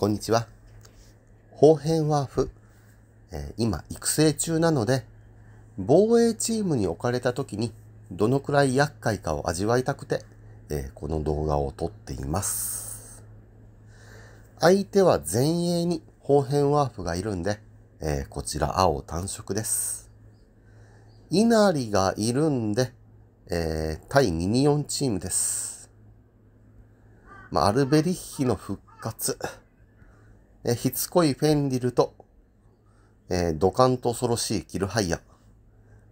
こんにちは。方変ワーフ、えー、今育成中なので、防衛チームに置かれた時にどのくらい厄介かを味わいたくて、えー、この動画を撮っています。相手は前衛に方変ワーフがいるんで、えー、こちら青単色です。稲荷がいるんで、えー、対ミニオンチームです。まあ、アルベリッヒの復活。えしつこいフェンリルと、えー、カンと恐ろしいキルハイヤ。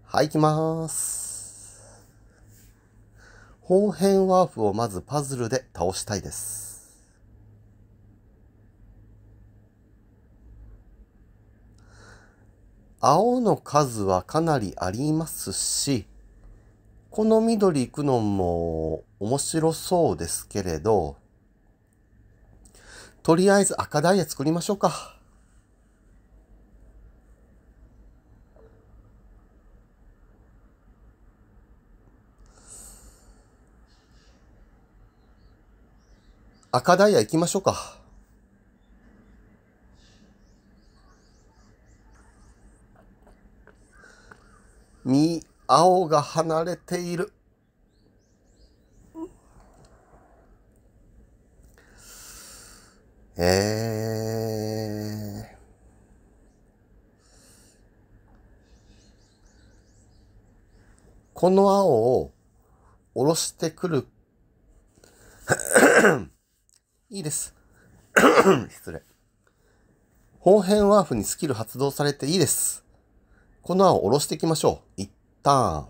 はい、行きまーす。方変ワーフをまずパズルで倒したいです。青の数はかなりありますし、この緑行くのも面白そうですけれど、とりあえず赤ダイヤ作りましょうか。赤ダイヤ行きましょうか。み、青が離れている。ええー。この青を下ろしてくる。いいです。失礼。方変ワーフにスキル発動されていいです。この青を下ろしていきましょう。一旦。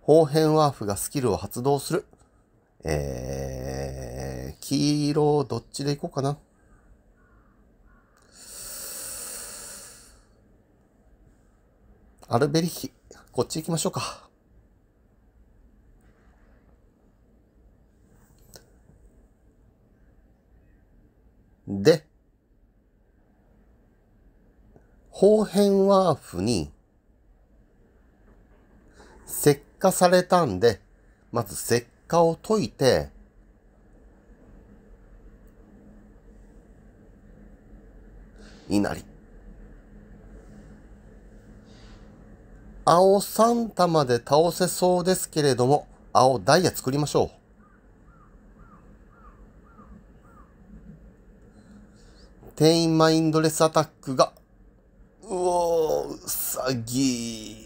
方変ワーフがスキルを発動する。えー、黄色、どっちでいこうかな。アルベリヒ、こっち行きましょうか。で、方辺ワーフに、石化されたんで、まず石果を解いて、稲荷。青3玉で倒せそうですけれども、青ダイヤ作りましょう。店員マインドレスアタックが、うおー、うさぎ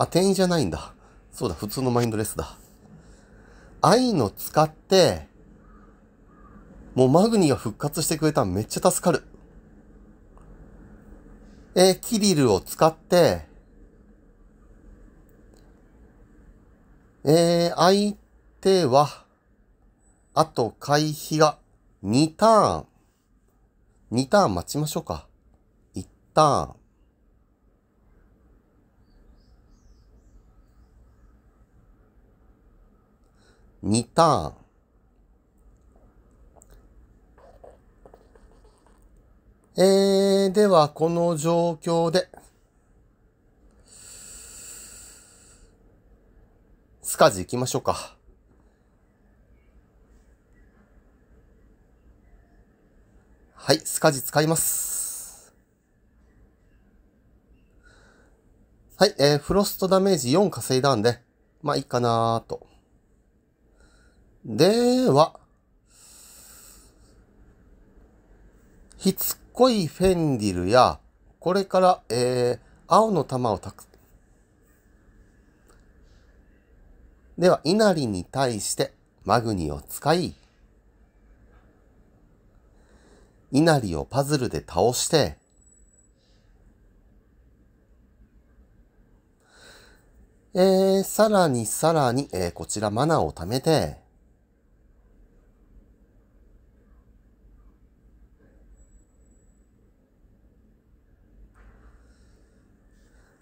あ、店員じゃないんだ。そうだ、普通のマインドレスだ。愛の使って、もうマグニが復活してくれたらめっちゃ助かる。えー、キリルを使って、えー、相手は、あと回避が2ターン。2ターン待ちましょうか。1ターン。2ターン。えー、では、この状況で、スカジ行きましょうか。はい、スカジ使います。はい、えー、フロストダメージ4稼いだんで、まあいいかなと。では、しつこいフェンディルや、これから、えー、青の玉をたく、では、稲荷に対してマグニを使い、稲荷をパズルで倒して、えー、さらにさらに、えー、こちらマナーを貯めて、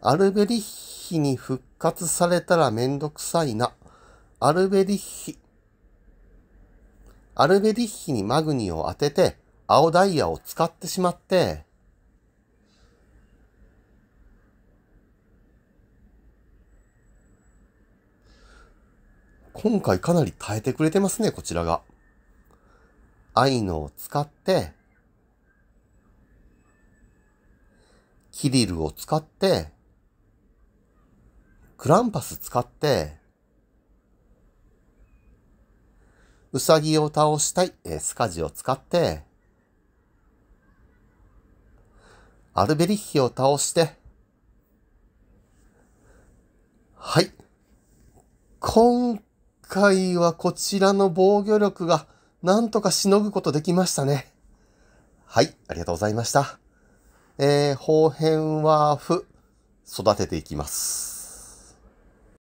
アルベリッヒに復活されたらめんどくさいな。アルベリッヒ。アルベリッヒにマグニを当てて、青ダイヤを使ってしまって、今回かなり耐えてくれてますね、こちらが。アイノを使って、キリルを使って、クランパス使って、ウサギを倒したい、えー、スカジを使って、アルベリッヒを倒して、はい。今回はこちらの防御力がなんとかしのぐことできましたね。はい、ありがとうございました。えー、方編は、ふ、育てていきます。